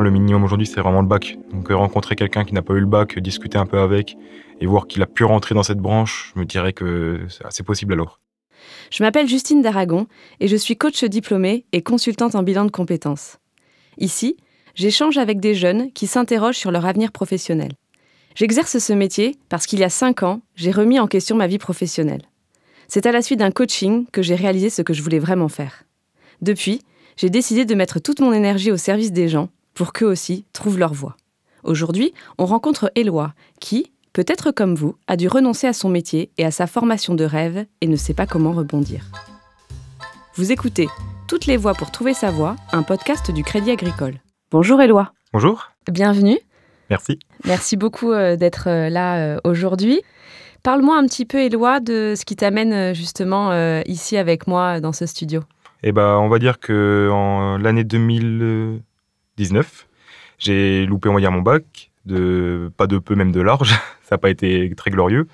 Le minimum aujourd'hui, c'est vraiment le bac. Donc euh, rencontrer quelqu'un qui n'a pas eu le bac, discuter un peu avec et voir qu'il a pu rentrer dans cette branche, je me dirais que c'est possible alors. Je m'appelle Justine d'Aragon et je suis coach diplômée et consultante en bilan de compétences. Ici, j'échange avec des jeunes qui s'interrogent sur leur avenir professionnel. J'exerce ce métier parce qu'il y a cinq ans, j'ai remis en question ma vie professionnelle. C'est à la suite d'un coaching que j'ai réalisé ce que je voulais vraiment faire. Depuis, j'ai décidé de mettre toute mon énergie au service des gens pour qu'eux aussi trouvent leur voie. Aujourd'hui, on rencontre Éloi, qui, peut-être comme vous, a dû renoncer à son métier et à sa formation de rêve et ne sait pas comment rebondir. Vous écoutez Toutes les voies pour trouver sa voie, un podcast du Crédit Agricole. Bonjour Éloi. Bonjour. Bienvenue. Merci. Merci beaucoup euh, d'être euh, là euh, aujourd'hui. Parle-moi un petit peu, Éloi, de ce qui t'amène justement ici avec moi dans ce studio. Eh bien, on va dire que en l'année 2000 19. J'ai loupé, en va mon bac, de, pas de peu, même de large. ça n'a pas été très glorieux.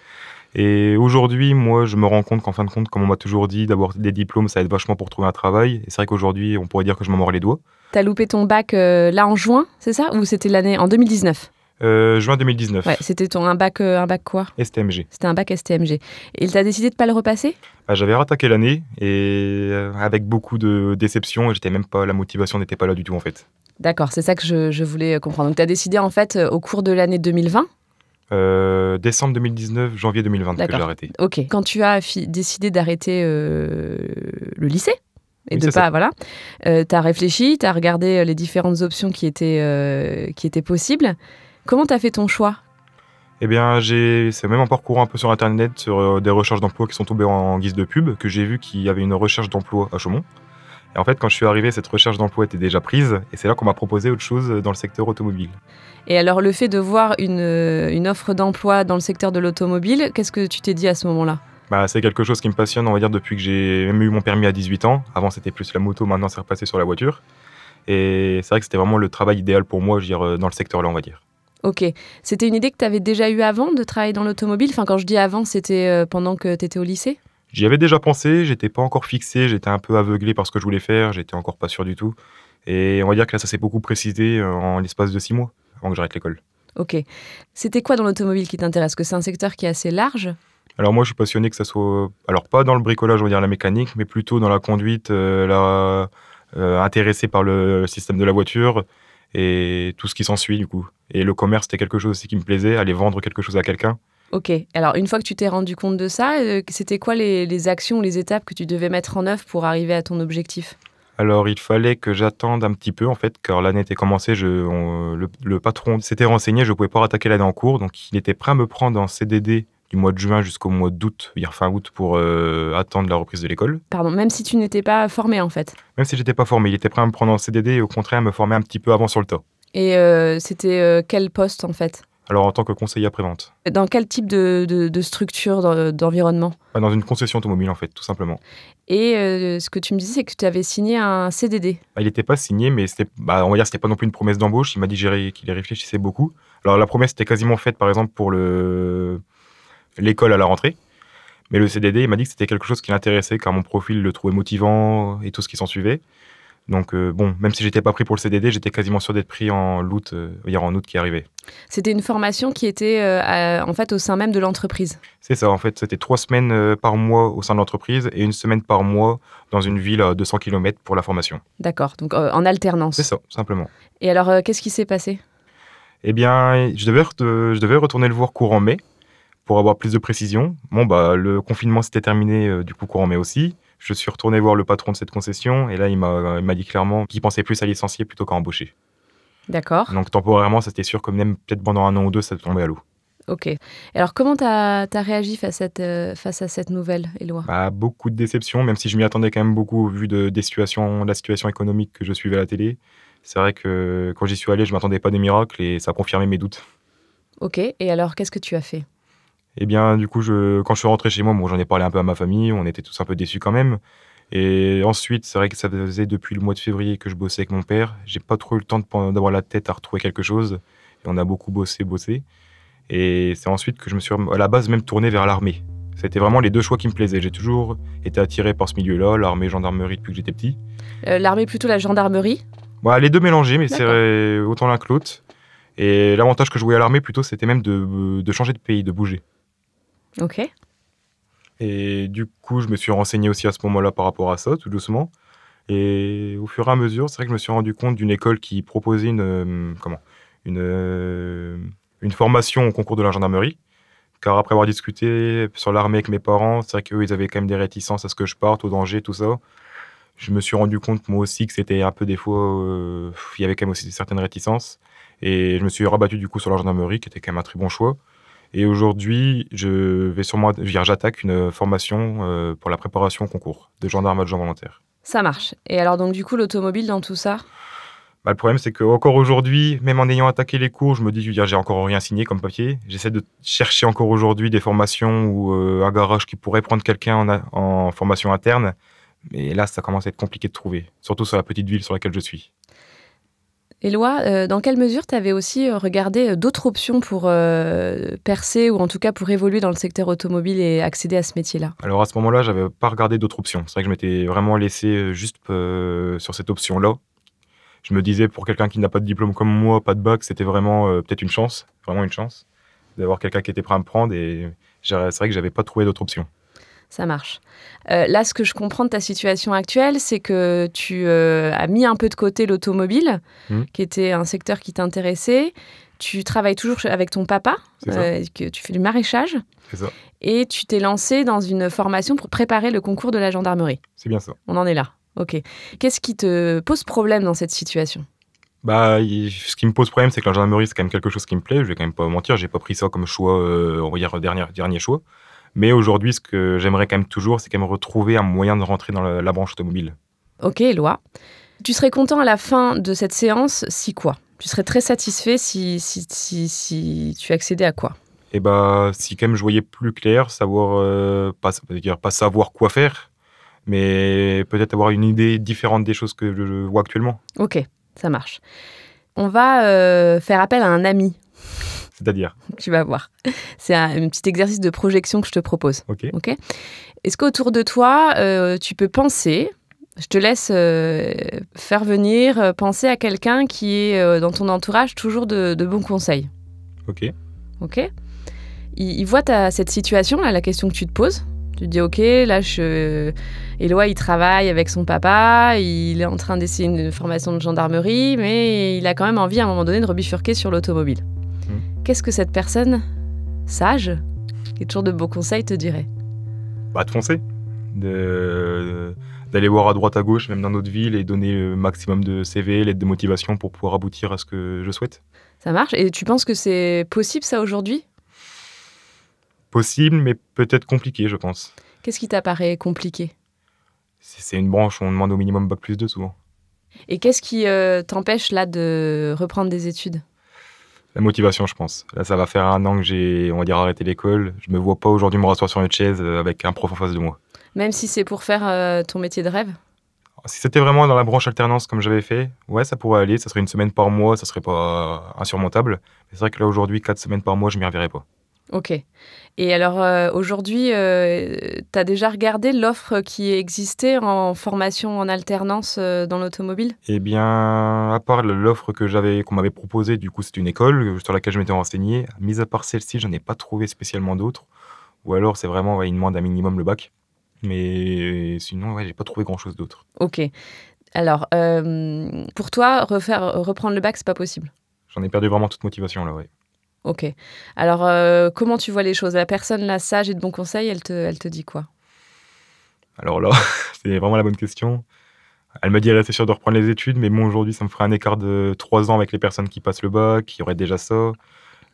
Et aujourd'hui, moi, je me rends compte qu'en fin de compte, comme on m'a toujours dit, d'avoir des diplômes, ça aide vachement pour trouver un travail. Et c'est vrai qu'aujourd'hui, on pourrait dire que je m'en mords les doigts. T'as loupé ton bac euh, là en juin, c'est ça Ou c'était l'année en 2019 euh, juin 2019. Ouais, c'était ton un bac, euh, un bac quoi STMG. C'était un bac STMG. Et t'as décidé de pas le repasser bah, J'avais rattaqué l'année et avec beaucoup de déception, j'étais même pas, la motivation n'était pas là du tout en fait. D'accord, c'est ça que je, voulais euh, comprendre. Donc, tu as décidé, en fait, euh, au cours de l'année 2020 euh, décembre 2019, janvier 2020 que j'ai arrêté. Ok. Quand tu as décidé d'arrêter le lycée et de pas, voilà, tu as réfléchi, tu as regardé les différentes options qui étaient, qui étaient possibles. Comment tu as fait ton choix eh bien, c'est même en parcourant un peu sur Internet sur des recherches d'emploi qui sont tombées en guise de pub que j'ai vu qu'il y avait une recherche d'emploi à Chaumont. Et en fait, quand je suis arrivé, cette recherche d'emploi était déjà prise, et c'est là qu'on m'a proposé autre chose dans le secteur automobile. Et alors, le fait de voir une, euh, offre d'emploi dans le secteur de l'automobile, qu'est-ce que tu t'es dit à ce moment-là bah, c'est quelque chose qui me passionne, on va dire, depuis que j'ai même eu mon permis à 18 ans. Avant, c'était plus la moto, maintenant, c'est repassé sur la voiture. Et c'est vrai que c'était vraiment le travail idéal pour moi, je veux dire, euh, dans le secteur-là, on va dire. Ok. C'était une idée que tu avais déjà eue avant de travailler dans l'automobile Enfin, quand je dis avant, c'était euh, pendant que tu étais au lycée J'y avais déjà pensé, j'étais pas encore fixé, j'étais un peu aveuglé par ce que je voulais faire, j'étais encore pas sûr du tout. Et on va dire que là, ça s'est beaucoup précisé euh, en l'espace de six mois, avant que j'arrête l'école. Ok. C'était quoi dans l'automobile qui t'intéresse Que c'est un secteur qui est assez large alors moi, je suis passionné que ça soit, alors pas dans le bricolage, on va dire la mécanique, mais plutôt dans la conduite, euh, euh, intéressé par le système de la voiture et tout ce qui s'ensuit du coup. Et le commerce, c'était quelque chose aussi qui me plaisait, aller vendre quelque chose à quelqu'un. Ok. Alors, une fois que tu t'es rendu compte de ça, euh, c'était quoi les, actions, les étapes que tu devais mettre en œuvre pour arriver à ton objectif alors, il fallait que j'attende un petit peu, en fait, car l'année était commencée. le, patron s'était renseigné, je ne pouvais pas attaquer l'année en cours. Donc, il était prêt à me prendre en CDD du mois de juin jusqu'au mois d'août, fin août, pour euh, attendre la reprise de l'école. Pardon, même si tu n'étais pas formé, en fait Même si j'étais pas formé. Il était prêt à me prendre en CDD et au contraire, à me former un petit peu avant sur le tas. Et euh, c'était quel poste, en fait alors en tant que conseiller après-vente. Dans quel type de, structure, d'environnement bah, Dans une concession automobile en fait, tout simplement. Et euh, ce que tu me disais, c'est que tu avais signé un CDD. Bah, il n'était pas signé, mais c'était, bah, on va dire c'était pas non plus une promesse d'embauche. Il m'a dit qu'il y réfléchissait beaucoup. Alors la promesse était quasiment faite par exemple pour le, l'école à la rentrée. Mais le CDD, il m'a dit que c'était quelque chose qui l'intéressait car mon profil le trouvait motivant et tout ce qui s'en suivait. Donc euh, bon, même si j'étais pas pris pour le CDD, j'étais quasiment sûr d'être pris en août, euh, hier en août qui arrivait. C'était une formation qui était euh, en fait au sein même de l'entreprise. C'est ça, en fait, c'était trois semaines par mois au sein de l'entreprise et une semaine par mois dans une ville à 200 km pour la formation. D'accord, donc en alternance. C'est ça, simplement. Et alors, qu'est-ce qui s'est passé Eh bien, je devais, je devais retourner le voir courant mai pour avoir plus de précisions. Bon, bah, le confinement s'était terminé du coup courant mai aussi. Je suis retourné voir le patron de cette concession et là, il m'a dit clairement qu'il pensait plus à licencier plutôt qu'à embaucher. D'accord. Donc temporairement, c'était sûr que même peut-être pendant un an ou deux, ça tombait à l'eau. Ok. Alors, comment tu as, réagi face à cette, euh, face à cette nouvelle, Éloi bah, Beaucoup de déception, même si je m'y attendais quand même beaucoup vu de, des situations, la situation économique que je suivais à la télé. C'est vrai que quand j'y suis allé, je ne m'attendais pas des miracles et ça confirmait mes doutes. Ok. Et alors, qu'est-ce que tu as fait eh bien, du coup, quand je suis rentré chez moi, j'en ai parlé un peu à ma famille, on était tous un peu déçus quand même. Et ensuite, c'est vrai que ça faisait depuis le mois de février que je bossais avec mon père. J'ai pas trop eu le temps d'avoir la tête à retrouver quelque chose. Et on a beaucoup bossé, bossé. Et c'est ensuite que je me suis à la base même tourné vers l'armée. C'était vraiment les deux choix qui me plaisaient. J'ai toujours été attiré par ce milieu-là, l'armée, gendarmerie, depuis que j'étais petit. Euh, l'armée plutôt la gendarmerie bah, Les deux mélangés, mais c'est autant l'un que l'autre. Et l'avantage que je voyais à l'armée plutôt, c'était même de changer de pays, de bouger. Ok. Et du coup, je me suis renseigné aussi à ce moment-là par rapport à ça, tout doucement. Et au fur et à mesure, c'est vrai que je me suis rendu compte d'une école qui proposait une, euh, comment, une, euh, une formation au concours de la gendarmerie. Car après avoir discuté sur l'armée avec mes parents, c'est vrai qu'eux, ils avaient quand même des réticences à ce que je parte, au danger, tout ça. Je me suis rendu compte, moi aussi, que c'était un peu des fois, euh, il y avait quand même aussi certaines réticences. Et je me suis rabattu du coup sur la gendarmerie, qui était quand même un très bon choix. Et aujourd'hui, je vais sûrement, j'attaque une formation euh, pour la préparation au concours de gendarme adjoint volontaires. Ça marche. Et alors, donc, du coup, l'automobile dans tout ça bah, le problème, c'est qu'encore aujourd'hui, même en ayant attaqué les cours, je me dis, je j'ai encore rien signé comme papier. J'essaie de chercher encore aujourd'hui des formations ou euh, un garage qui pourrait prendre quelqu'un en, en, formation interne. Mais là, ça commence à être compliqué de trouver, surtout sur la petite ville sur laquelle je suis. Éloi, euh, dans quelle mesure tu avais aussi euh, regardé euh, d'autres options pour percer ou en tout cas pour évoluer dans le secteur automobile et accéder à ce métier-là Alors à ce moment-là, j'avais pas regardé d'autres options. C'est vrai que je m'étais vraiment laissé juste sur cette option-là. Je me disais pour quelqu'un qui n'a pas de diplôme comme moi, pas de bac, c'était vraiment peut-être une chance, vraiment une chance d'avoir quelqu'un qui était prêt à me prendre et c'est vrai que j'avais pas trouvé d'autres options ça marche. Euh, là, ce que je comprends de ta situation actuelle, c'est que tu euh, as mis un peu de côté l'automobile, hmm. qui était un secteur qui t'intéressait. Tu travailles toujours avec ton papa, euh, que tu fais du maraîchage. Ça. Et tu t'es lancé dans une formation pour préparer le concours de la gendarmerie. C'est bien ça. On en est là. Ok. Qu'est-ce qui te pose problème dans cette situation bah, ce qui me pose problème, c'est que la gendarmerie, c'est quand même quelque chose qui me plaît. Je vais quand même pas mentir, j'ai pas pris ça comme choix, on va dire, dernier, dernier choix. Mais aujourd'hui, ce que j'aimerais quand même toujours, c'est quand même retrouver un moyen de rentrer dans la, branche automobile. Ok, Loa. Tu serais content à la fin de cette séance si quoi Tu serais très satisfait si, si, si, si tu accédais à quoi Eh bah, si quand même je voyais plus clair, savoir, euh, pas, pas savoir quoi faire, mais peut-être avoir une idée différente des choses que je vois actuellement. Ok, ça marche. On va euh, faire appel à un ami. C'est-à-dire Tu vas voir. C'est un, petit exercice de projection que je te propose. Ok. Est-ce qu'autour de toi, euh, tu peux penser je te laisse euh, faire venir euh, penser à quelqu'un qui est dans ton entourage toujours de, bons conseils. Ok. Ok. Il, voit ta, cette situation, là, la question que tu te poses. Tu te dis, ok, là, Eloi, il travaille avec son papa, il est en train d'essayer une formation de gendarmerie, mais il a quand même envie à un moment donné de rebifurquer sur l'automobile. Mhm. qu'est-ce que cette personne sage, qui toujours de bons conseils, te dirait bah, De foncer, d'aller voir à droite, à gauche, même dans d'autres villes, et donner le maximum de CV, l'aide de motivation pour pouvoir aboutir à ce que je souhaite. Ça marche. Et tu penses que c'est possible, ça, aujourd'hui Possible, mais peut-être compliqué, je pense. Qu'est-ce qui t'apparaît compliqué C'est une branche où on demande au minimum Bac plus 2 souvent. Et qu'est-ce qui euh, t'empêche là de reprendre des études la motivation, je pense. Là, ça va faire un an que j'ai, on va dire, arrêté l'école. Je me vois pas aujourd'hui me rasseoir sur une chaise euh, avec un prof en face de moi. Même si c'est pour faire euh, ton métier de rêve Si c'était vraiment dans la branche alternance comme j'avais fait, ouais, ça pourrait aller. Ça serait une semaine par mois, ça serait pas euh, insurmontable. Mais c'est vrai que là, aujourd'hui, quatre semaines par mois, je m'y reverrai pas. Ok. Et alors euh, aujourd'hui, euh, tu as déjà regardé l'offre qui existait en formation en alternance euh, dans l'automobile Eh bien, à part l'offre que j'avais, qu'on m'avait proposée, du coup c'est une école sur laquelle je m'étais renseigné. Mis à part celle-ci, j'en ai pas trouvé spécialement d'autres. Ou alors c'est vraiment, il demande demandent un minimum le bac. Mais sinon, ouais, j'ai pas trouvé grand-chose d'autre. Ok. Alors, pour toi, refaire, reprendre le bac, c'est pas possible J'en ai perdu vraiment toute motivation là, oui. Ok. Alors, euh, comment tu vois les choses La personne, là, sage et de bons conseils, elle te, elle te dit quoi Alors là, c'est vraiment la bonne question. Elle me dit, elle était sûre de reprendre les études, mais bon, aujourd'hui, ça me ferait un écart de trois ans avec les personnes qui passent le bac, qui auraient déjà ça.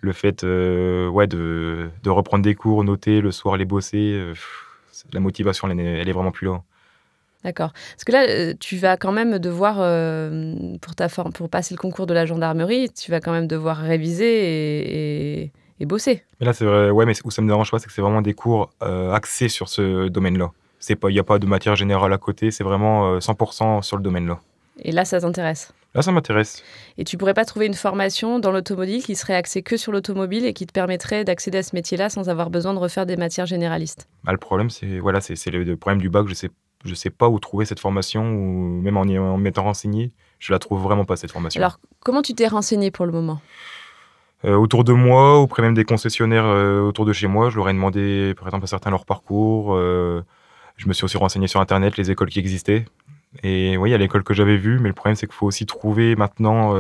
Le fait euh, ouais, de, reprendre des cours, noter, le soir les bosser, euh, la motivation, elle, est vraiment plus là. D'accord. Parce que là, euh, tu vas quand même devoir, euh, pour, passer le concours de la gendarmerie, tu vas quand même devoir réviser et, bosser. Mais là, c'est vrai. Ouais, mais où ça me dérange pas, c'est que c'est vraiment des cours euh, axés sur ce domaine-là. Il n'y a pas de matière générale à côté, c'est vraiment 100% sur le domaine-là. Et là, ça t'intéresse Là, ça m'intéresse. Et tu pourrais pas trouver une formation dans l'automobile qui serait axée que sur l'automobile et qui te permettrait d'accéder à ce métier-là sans avoir besoin de refaire des matières généralistes bah, Le problème, c'est voilà, c'est le problème du bac. Je sais je ne sais pas où trouver cette formation ou même en, y, en m'étant renseigné, je la trouve vraiment pas cette formation. Alors, comment tu t'es renseigné pour le moment euh, Autour de moi, auprès même des concessionnaires euh, autour de chez moi, je leur ai demandé, par exemple, à certains leur parcours. Euh, je me suis aussi renseigné sur Internet, les écoles qui existaient. Et oui, il y a l'école que j'avais vue, mais le problème, c'est qu'il faut aussi trouver maintenant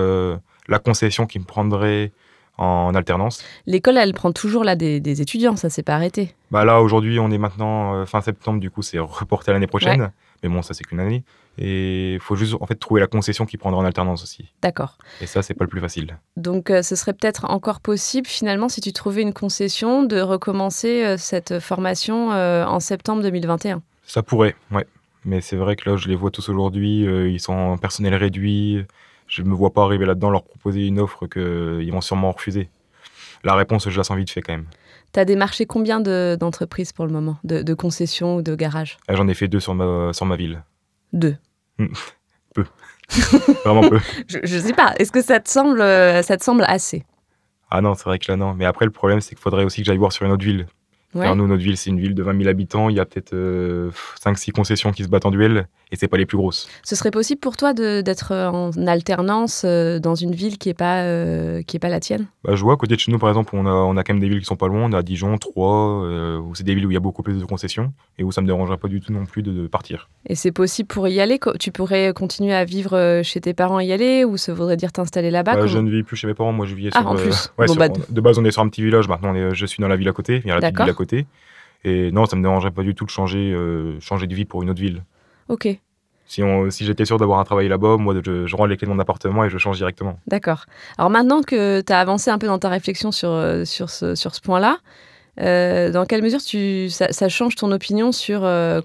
la concession qui me prendrait en alternance. L'école, elle prend toujours là des, étudiants, ça s'est pas arrêté. Bah là, aujourd'hui, on est maintenant euh, fin septembre, du coup, c'est reporté à l'année prochaine. Mais bon, ça, c'est qu'une année. Et il faut juste, en fait, trouver la concession qui prendra en alternance aussi. D'accord. Et ça, c'est pas le plus facile. Donc, euh, ce serait peut-être encore possible, finalement, si tu trouvais une concession, de recommencer euh, cette formation en septembre 2021. Ça pourrait, ouais. Mais c'est vrai que là, je les vois tous aujourd'hui, ils sont en personnel réduit je ne me vois pas arriver là-dedans, leur proposer une offre qu'ils vont sûrement refuser. La réponse, je la sens vite fait quand même. Tu as démarché combien d'entreprises pour le moment, de, concessions ou de garages ah, J'en ai fait deux sur ma, ville. Deux hmm. Peu. Vraiment peu. je ne sais pas. Est-ce que ça te semble, euh, ça te semble assez Ah non, c'est vrai que là, non. Mais après, le problème, c'est qu'il faudrait aussi que j'aille voir sur une autre ville. Ouais. nous, notre ville, c'est une ville de 20 000 habitants. Il y a peut-être 5-6 euh, concessions qui se battent en duel et c'est pas les plus grosses. Ce serait possible pour toi d'être euh, en alternance euh, dans une ville qui est pas euh, qui est pas la tienne bah, Je vois à côté de chez nous par exemple, on a, on a quand même des villes qui sont pas loin. On a Dijon, Troyes, où c'est des villes où il y a beaucoup plus de concessions et où ça me dérangerait pas du tout non plus de, partir. Et c'est possible pour y aller Tu pourrais continuer à vivre chez tes parents et y aller ou ça voudrait dire t'installer là-bas bah, Je ne vis plus chez mes parents. Moi, je vivais ah, sur, en plus. Bah, de base on est sur un petit village. Maintenant, je suis dans la ville à côté, il y a la petite ville à côté. Et non, ça me dérangerait pas du tout de changer changer de vie pour une autre ville. Ok. Si, on, si j'étais sûr d'avoir un travail là-bas, moi, je, je, rends les clés de mon appartement et je change directement. D'accord. Alors maintenant que tu as avancé un peu dans ta réflexion sur, euh, sur ce, sur ce point-là, euh, dans quelle mesure tu, ça, change ton opinion sur euh,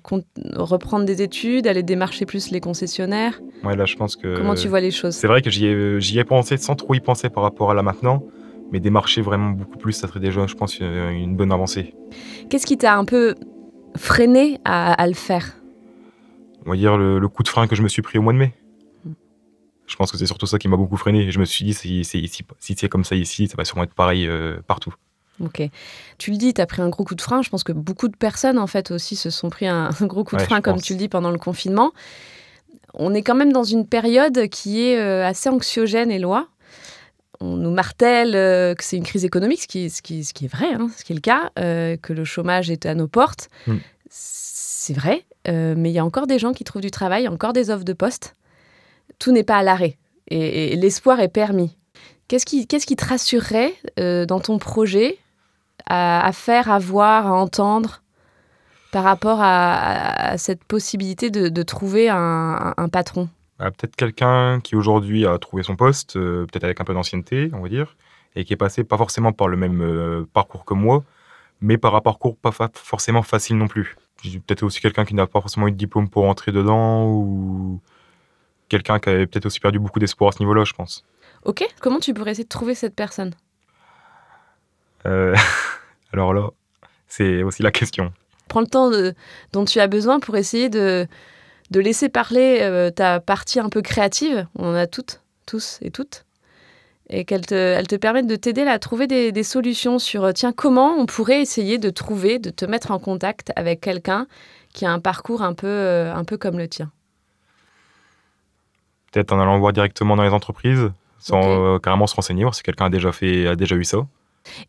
reprendre des études, aller démarcher plus les concessionnaires là, je pense que. Comment tu vois les choses C'est vrai que j'y ai, ai, pensé sans trop y penser par rapport à là maintenant, mais démarcher vraiment beaucoup plus, ça serait déjà, je pense, une, bonne avancée. Qu'est-ce qui t'a un peu freiné à le faire on va dire, le, coup de frein que je me suis pris au mois de mai. Hmm. Je pense que c'est surtout ça qui m'a beaucoup freiné. je me suis dit, si, c'est comme ça ici, ça va sûrement être pareil euh, partout. Ok. Tu le dis, tu as pris un gros coup de frein. Je pense que beaucoup de personnes, en fait, aussi se sont pris un, gros coup de frein, comme tu le dis, pendant le confinement. On est quand même dans une période qui est euh, assez anxiogène et loin on nous martèle euh, que c'est une crise économique, ce qui, est vrai, hein, ce qui est le cas, que le chômage est à nos portes. Hmm. C'est vrai. Euh, mais il y a encore des gens qui trouvent du travail, encore des offres de poste. Tout n'est pas à l'arrêt et, l'espoir est permis. Qu'est-ce qui, te rassurerait euh, dans ton projet à, faire, à voir, à entendre par rapport à, cette possibilité de, trouver un, patron bah, Peut-être quelqu'un qui aujourd'hui a trouvé son poste, euh, peut-être avec un peu d'ancienneté, on va dire, et qui est passé pas forcément par le même parcours que moi, mais par un parcours pas forcément facile non plus peut-être aussi quelqu'un qui n'a pas forcément eu de diplôme pour entrer dedans ou quelqu'un qui avait peut-être aussi perdu beaucoup d'espoir à ce niveau-là, je pense. Ok, comment tu pourrais essayer de trouver cette personne euh, Alors là, c'est aussi la question. Prends le temps dont tu as besoin pour essayer de, laisser parler euh, ta partie un peu créative. On en a toutes, tous et toutes et qu'elle te, permette permettent de t'aider à trouver des, solutions sur, euh, tiens, comment on pourrait essayer de trouver, de te mettre en contact avec quelqu'un qui a un parcours un peu, euh, un peu comme le tien Peut-être en allant voir directement dans les entreprises, sans euh, carrément se renseigner, voir si quelqu'un a déjà fait, a déjà eu ça.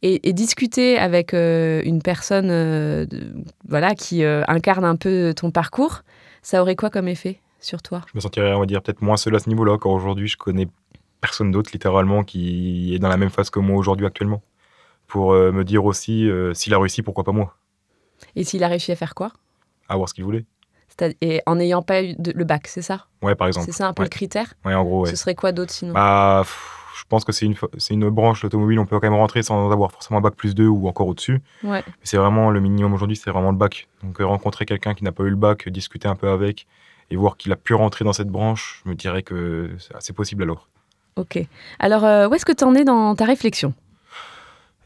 Et, discuter avec une personne voilà, qui incarne un peu ton parcours, ça aurait quoi comme effet sur toi Je me sentirais, on va dire, peut-être moins seul à ce niveau-là, aujourd'hui, je connais personne d'autre littéralement qui est dans la même phase que moi aujourd'hui actuellement. Pour euh, me dire aussi, euh, s'il a réussi, pourquoi pas moi Et s'il a réussi à faire quoi À voir ce qu'il voulait. Et en n'ayant pas eu le bac, c'est ça Ouais, par exemple. C'est ça un peu le critère Ouais, en gros, Ce serait quoi d'autre sinon bah, Je pense que c'est une, une branche, l'automobile, on peut quand même rentrer sans avoir forcément un bac plus 2 ou encore au-dessus. Ouais. C'est vraiment le minimum aujourd'hui, c'est vraiment le bac. Donc euh, rencontrer quelqu'un qui n'a pas eu le bac, discuter un peu avec et voir qu'il a pu rentrer dans cette branche, je me dirais que c'est possible alors. Ok. Alors, euh, où est-ce que tu en es dans ta réflexion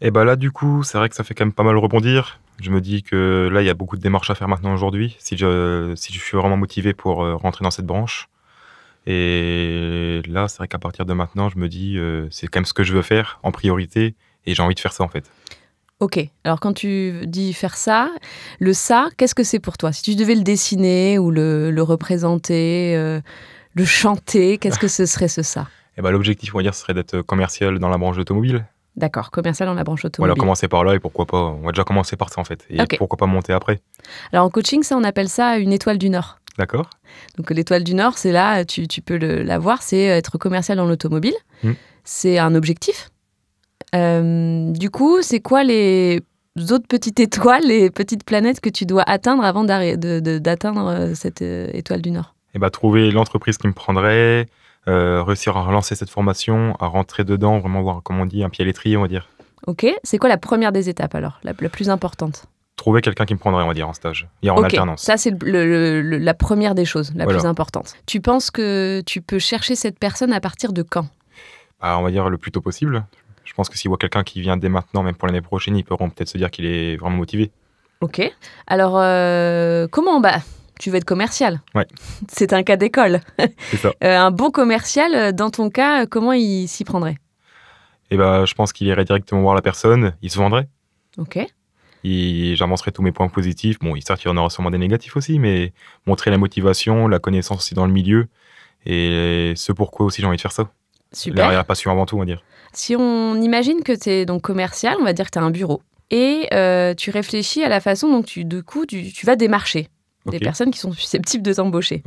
Eh bien là, du coup, c'est vrai que ça fait quand même pas mal rebondir. Je me dis que là, il y a beaucoup de démarches à faire maintenant aujourd'hui, si je, si je suis vraiment motivé pour euh, rentrer dans cette branche. Et là, c'est vrai qu'à partir de maintenant, je me dis, euh, c'est quand même ce que je veux faire en priorité, et j'ai envie de faire ça en fait. Ok, alors quand tu dis faire ça, le ça, qu'est-ce que c'est pour toi Si tu devais le dessiner ou le, le représenter, le chanter, qu'est-ce que ce serait ce ça eh ben, l'objectif, on va dire, serait d'être euh, commercial dans la branche automobile. D'accord, commercial dans la branche automobile. Voilà, commencer par là et pourquoi pas. On va déjà commencer par ça en fait. Et pourquoi pas monter après Alors en coaching, ça, on appelle ça une étoile du Nord. D'accord. Donc l'étoile du Nord, c'est là, tu, peux le, la voir, c'est euh, être commercial dans l'automobile. Hmm. C'est un objectif. Euh, du coup, c'est quoi les autres petites étoiles, les petites planètes que tu dois atteindre avant d'atteindre cette étoile du Nord Et eh ben, trouver l'entreprise qui me prendrait, euh, réussir à relancer cette formation, à rentrer dedans, vraiment voir, comme on dit, un pied à l'étrier, on va dire. Ok. C'est quoi la première des étapes alors, la, plus importante Trouver quelqu'un qui me prendrait, on va dire, en stage et en alternance. Ça, c'est la première des choses, la plus importante. Tu penses que tu peux chercher cette personne à partir de quand bah, On va dire le plus tôt possible. Je pense que s'il voit quelqu'un qui vient dès maintenant, même pour l'année prochaine, ils pourront peut-être se dire qu'il est vraiment motivé. Ok. Alors, euh, comment tu veux être commercial. Ouais. C'est un cas d'école. Euh, un bon commercial, euh, dans ton cas, euh, comment il s'y prendrait eh ben, je pense qu'il irait directement voir la personne, il se vendrait. Ok. Et j'avancerai tous mes points positifs. Bon, il y en aura sûrement des négatifs aussi, mais montrer la motivation, la connaissance aussi dans le milieu et ce pourquoi aussi j'ai envie de faire ça. Super. La passion avant tout, on va dire. Si on imagine que tu es donc commercial, on va dire que tu as un bureau et tu réfléchis à la façon dont tu, coup, tu vas démarcher des personnes qui sont susceptibles de t'embaucher.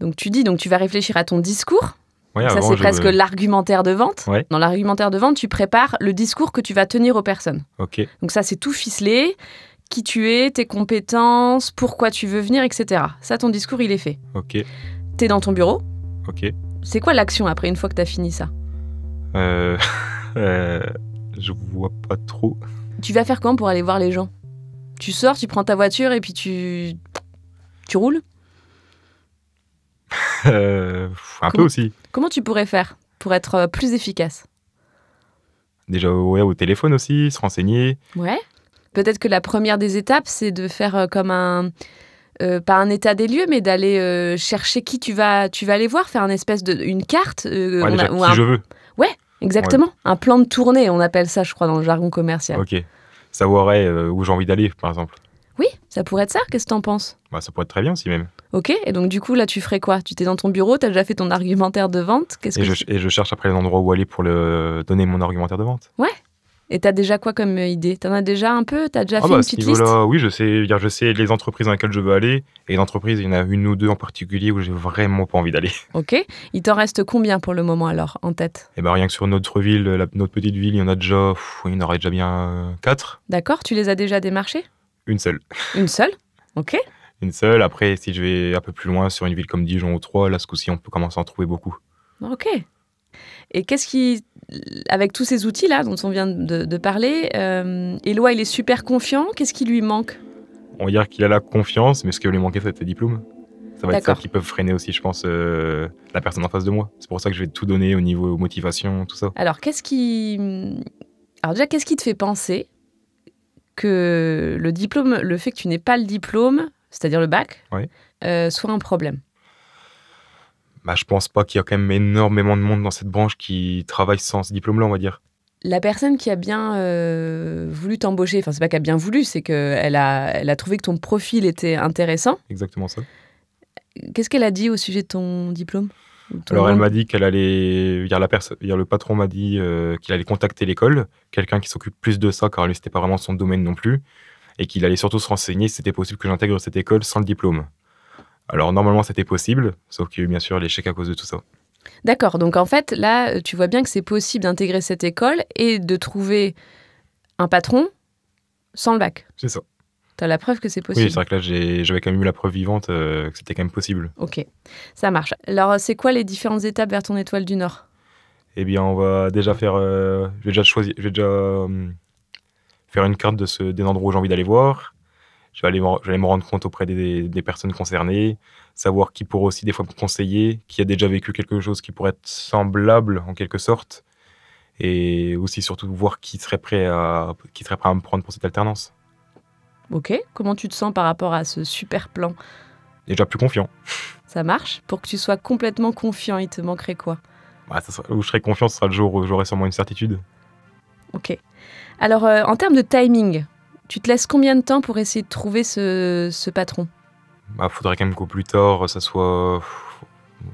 Donc tu dis, donc tu vas réfléchir à ton discours. ça, c'est presque l'argumentaire de vente. Dans l'argumentaire de vente, tu prépares le discours que tu vas tenir aux personnes. Okay. Donc ça, c'est tout ficelé. Qui tu es, tes compétences, pourquoi tu veux venir, etc. Ça, ton discours, il est fait. Ok. es dans ton bureau. Ok. C'est quoi l'action après, une fois que tu as fini ça euh, euh... Je vois pas trop. Tu vas faire comment pour aller voir les gens Tu sors, tu prends ta voiture et puis tu tu roules euh, Un peu aussi. Comment tu pourrais faire pour être euh, plus efficace Déjà au téléphone aussi, se renseigner. Ouais. Peut-être que la première des étapes, c'est de faire euh, comme un... pas un état des lieux, mais d'aller chercher qui tu vas, tu vas aller voir, faire une espèce de une carte. Si ouais, je veux. Ouais, exactement. Un plan de tournée, on appelle ça, je crois, dans le jargon commercial. Ok. Savoir où j'ai envie d'aller, par exemple. Oui, ça pourrait être ça. Qu'est-ce que t'en penses bah, Ça pourrait être très bien, si même. Ok, et donc du coup, là, tu ferais quoi Tu t'es dans ton bureau, t'as déjà fait ton argumentaire de vente. quest et, que je, et je cherche après les endroits où aller pour le... donner mon argumentaire de vente. Ouais. Et t'as déjà quoi comme euh, idée T'en as déjà un peu T'as déjà ah fait bah, une petite liste Oui, je sais, je sais les entreprises dans lesquelles je veux aller. Et l'entreprise, il y en a une ou deux en particulier où j'ai vraiment pas envie d'aller. Ok. Il t'en reste combien pour le moment alors en tête Eh bien, rien que sur notre ville, notre petite ville, il y en a déjà, il y en aurait déjà bien euh, quatre. D'accord. Tu les as déjà démarchés une seule. Une seule Ok. Une seule. Après, si je vais un peu plus loin sur une ville comme Dijon ou Troyes, là, ce coup-ci, on peut commencer à en trouver beaucoup. Ok. Et qu'est-ce qui, avec tous ces outils-là dont on vient de, parler, euh, Eloi, il est super confiant. Qu'est-ce qui lui manque On va dire qu'il a la confiance, mais ce qui lui manquer, c'est le diplôme. Ça va être ça qui peut freiner aussi, je pense, euh, la personne en face de moi. C'est pour ça que je vais tout donner au niveau motivation, tout ça. Alors, qu'est-ce qui. Alors, déjà, qu'est-ce qui te fait penser que le diplôme, le fait que tu n'aies pas le diplôme, c'est-à-dire le bac, euh, soit un problème bah, Je pense pas qu'il y a quand même énormément de monde dans cette branche qui travaille sans ce diplôme-là, on va dire. La personne qui a bien euh, voulu t'embaucher, enfin, c'est pas qu'elle a bien voulu, c'est qu'elle a, elle a trouvé que ton profil était intéressant. Exactement ça. Qu'est-ce qu'elle a dit au sujet de ton diplôme alors elle m'a dit qu'elle allait, la le patron m'a dit euh, qu'il allait contacter l'école, quelqu'un qui s'occupe plus de ça car lui c'était pas vraiment son domaine non plus, et qu'il allait surtout se renseigner si c'était possible que j'intègre cette école sans le diplôme. Alors normalement c'était possible, sauf qu'il y a eu bien sûr l'échec à cause de tout ça. D'accord, donc en fait là tu vois bien que c'est possible d'intégrer cette école et de trouver un patron sans le bac. C'est ça la preuve que c'est possible. Oui, c'est vrai que là, j'avais quand même eu la preuve vivante euh, que c'était quand même possible. Ok, ça marche. Alors, euh, c'est quoi les différentes étapes vers ton étoile du Nord Eh bien, on va déjà faire. Euh, je vais déjà choisir. Je vais déjà faire une carte de ce, des endroits où j'ai envie d'aller voir. Je vais, aller, me rendre compte auprès des, personnes concernées, savoir qui pourrait aussi des fois me conseiller, qui a déjà vécu quelque chose qui pourrait être semblable en quelque sorte, et aussi surtout voir qui serait prêt à, qui serait prêt à me prendre pour cette alternance. Ok, comment tu te sens par rapport à ce super plan Déjà plus confiant. Ça marche Pour que tu sois complètement confiant, il te manquerait quoi bah, Où je serai confiant, ce sera le jour où j'aurai sûrement une certitude. Ok. Alors, euh, en termes de timing, tu te laisses combien de temps pour essayer de trouver ce, ce patron bah, Faudrait quand même qu'au plus tard, ça soit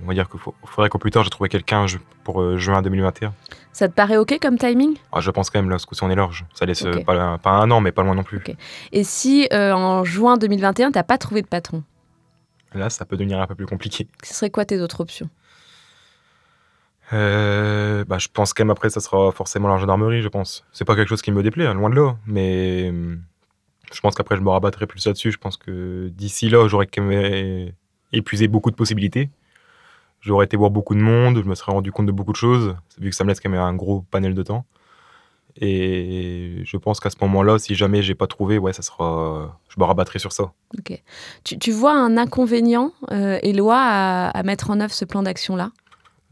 on va dire qu'il faudrait qu'au plus tard, j'ai trouvé quelqu'un pour euh, juin 2021. Ça te paraît OK comme timing ah, Je pense quand même, là, ce coup-ci, on est large, ça laisse pas, un an, mais pas loin non plus. Et si euh, en juin 2021, t'as pas trouvé de patron Là, ça peut devenir un peu plus compliqué. Ce serait quoi tes autres options euh, bah, Je pense quand même après, ça sera forcément la gendarmerie, je pense. C'est pas quelque chose qui me déplaît, hein, loin de là, mais hum, je pense qu'après, je me rabattrai plus là-dessus. Je pense que d'ici là, j'aurais quand même épuisé beaucoup de possibilités. J'aurais été voir beaucoup de monde, je me serais rendu compte de beaucoup de choses, vu que ça me laisse quand même un gros panel de temps. Et je pense qu'à ce moment-là, si jamais j'ai pas trouvé, ouais, ça sera, je me rabattrai sur ça. Ok. Tu, tu vois un inconvénient, euh, Éloi, à, à, mettre en œuvre ce plan d'action-là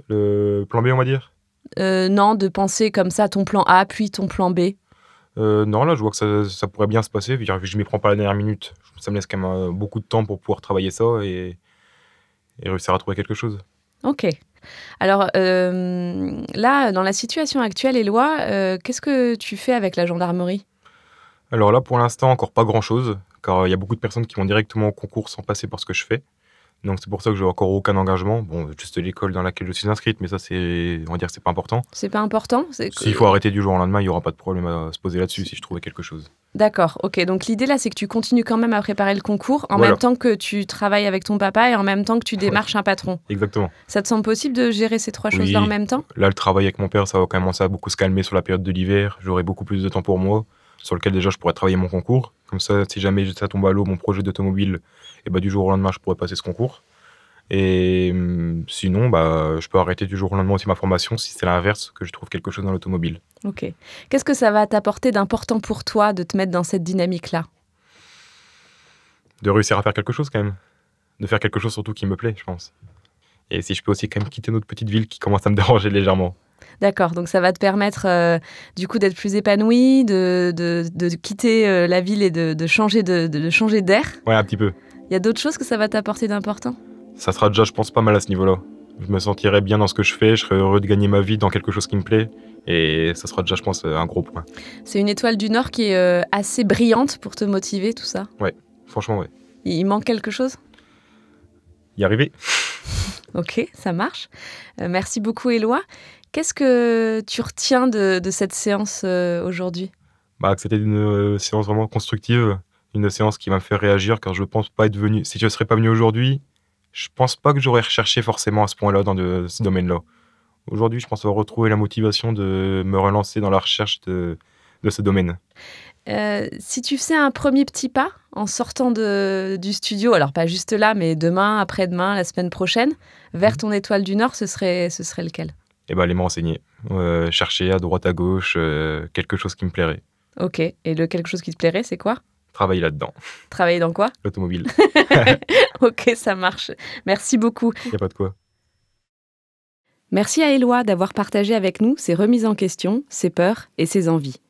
Le plan B, on va dire euh, Non, de penser comme ça ton plan A puis ton plan B. Euh, non, là, je vois que ça, ça pourrait bien se passer. Vu que je m'y prends pas la dernière minute. Ça me laisse quand même euh, beaucoup de temps pour pouvoir travailler ça et, et réussir à trouver quelque chose. Ok. Alors euh, là, dans la situation actuelle, et loi, euh, qu'est-ce que tu fais avec la gendarmerie Alors là, pour l'instant, encore pas grand-chose, car euh, il y a beaucoup de personnes qui vont directement au concours sans passer par ce que je fais. Donc c'est pour ça que j'ai encore aucun engagement. Bon, juste l'école dans laquelle je suis inscrite, mais ça c'est, on va dire, c'est pas important. C'est pas important. S'il faut arrêter du jour au lendemain, il y aura pas de problème à se poser là-dessus si je trouvais quelque chose. D'accord. Ok. Donc l'idée là, c'est que tu continues quand même à préparer le concours en même temps que tu travailles avec ton papa et en même temps que tu démarches un patron. Exactement. Ça te semble possible de gérer ces trois choses là en même temps Là, le travail avec mon père, ça va commencer à beaucoup se calmer sur la période de l'hiver. J'aurai beaucoup plus de temps pour moi, sur lequel déjà je pourrais travailler mon concours. Comme ça, si jamais ça tombe à l'eau, mon projet d'automobile, bah, du jour au lendemain, je pourrais passer ce concours. Et hum, sinon, bah, je peux arrêter du jour au lendemain aussi ma formation si c'est l'inverse, que je trouve quelque chose dans l'automobile. Ok. Qu'est-ce que ça va t'apporter d'important pour toi de te mettre dans cette dynamique-là De réussir à faire quelque chose quand même. De faire quelque chose surtout qui me plaît, je pense. Et si je peux aussi quand même quitter notre petite ville qui commence à me déranger légèrement. D'accord, donc ça va te permettre euh, du coup d'être plus épanoui, de, quitter euh, la ville et de, de changer d'air. ouais, un petit peu. Il y a d'autres choses que ça va t'apporter d'important Ça sera déjà, je pense, pas mal à ce niveau-là. Je me sentirai bien dans ce que je fais, je serai heureux de gagner ma vie dans quelque chose qui me plaît. Et ça sera déjà, je pense, euh, un gros point. C'est une étoile du Nord qui est euh, assez brillante pour te motiver, tout ça Ouais, franchement, ouais. Il manque quelque chose Y arriver. ok, ça marche. Euh, merci beaucoup, Éloi. Qu'est-ce que tu retiens de, cette séance aujourd'hui bah, c'était une séance vraiment constructive une séance qui va me faire réagir car je pense pas être venu. Si je ne serais pas venu aujourd'hui, je pense pas que j'aurais recherché forcément à ce point-là dans ce domaine-là. Aujourd'hui, je pense avoir retrouvé la motivation de me relancer dans la recherche de, ce domaine. Euh, si tu faisais un premier petit pas en sortant de, du studio, alors pas juste là, mais demain, après-demain, la semaine prochaine, vers mhm. ton étoile du Nord, ce serait, ce serait lequel Eh bien, aller me renseigner, euh, chercher à droite, à gauche, euh, quelque chose qui me plairait. Ok, et le quelque chose qui te plairait, c'est quoi travailler là-dedans. Travailler dans quoi L'automobile. ok, ça marche. Merci beaucoup. Il n'y a pas de quoi. Merci à Éloi d'avoir partagé avec nous ses remises en question, ses peurs et ses envies.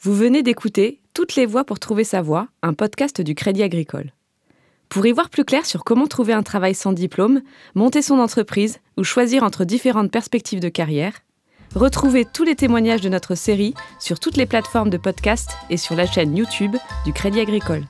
Vous venez d'écouter Toutes les voix pour trouver sa voie, un podcast du Crédit Agricole. Pour y voir plus clair sur comment trouver un travail sans diplôme, monter son entreprise ou choisir entre différentes perspectives de carrière, Retrouvez tous les témoignages de notre série sur toutes les plateformes de podcast et sur la chaîne YouTube du Crédit Agricole.